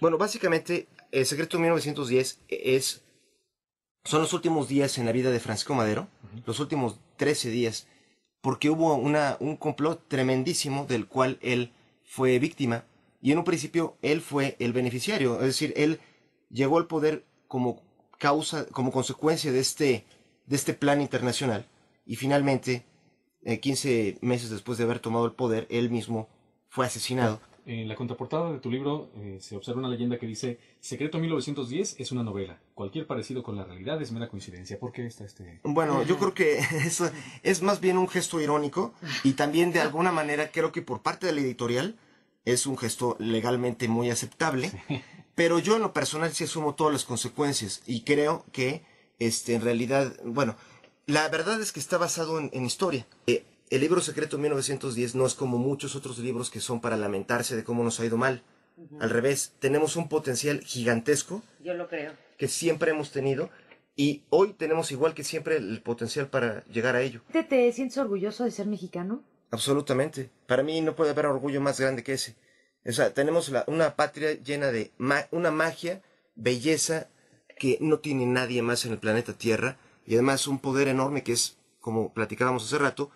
Bueno, básicamente, El Secreto de 1910 es, son los últimos días en la vida de Francisco Madero, los últimos 13 días, porque hubo una, un complot tremendísimo del cual él fue víctima y en un principio él fue el beneficiario, es decir, él llegó al poder como causa, como consecuencia de este, de este plan internacional y finalmente, 15 eh, meses después de haber tomado el poder, él mismo fue asesinado en eh, la contraportada de tu libro eh, se observa una leyenda que dice Secreto 1910 es una novela. Cualquier parecido con la realidad es mera coincidencia. ¿Por qué está este...? Bueno, yo creo que eso es más bien un gesto irónico y también de alguna manera creo que por parte de la editorial es un gesto legalmente muy aceptable. Pero yo en lo personal sí asumo todas las consecuencias y creo que este, en realidad, bueno, la verdad es que está basado en, historia. Eh, el libro secreto 1910 no es como muchos otros libros que son para lamentarse de cómo nos ha ido mal. Al revés, tenemos un potencial gigantesco. Yo lo creo. Que siempre hemos tenido. Y hoy tenemos igual que siempre el potencial para llegar a ello. ¿Te, sientes orgulloso de ser mexicano? Absolutamente. Para mí no puede haber orgullo más grande que ese. O sea, tenemos una patria llena de una magia, belleza que no tiene nadie más en el planeta Tierra y además un poder enorme que es, como platicábamos hace rato,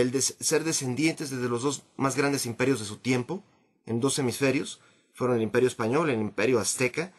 el de ser descendientes de los dos más grandes imperios de su tiempo, en dos hemisferios, fueron el imperio español, el imperio azteca,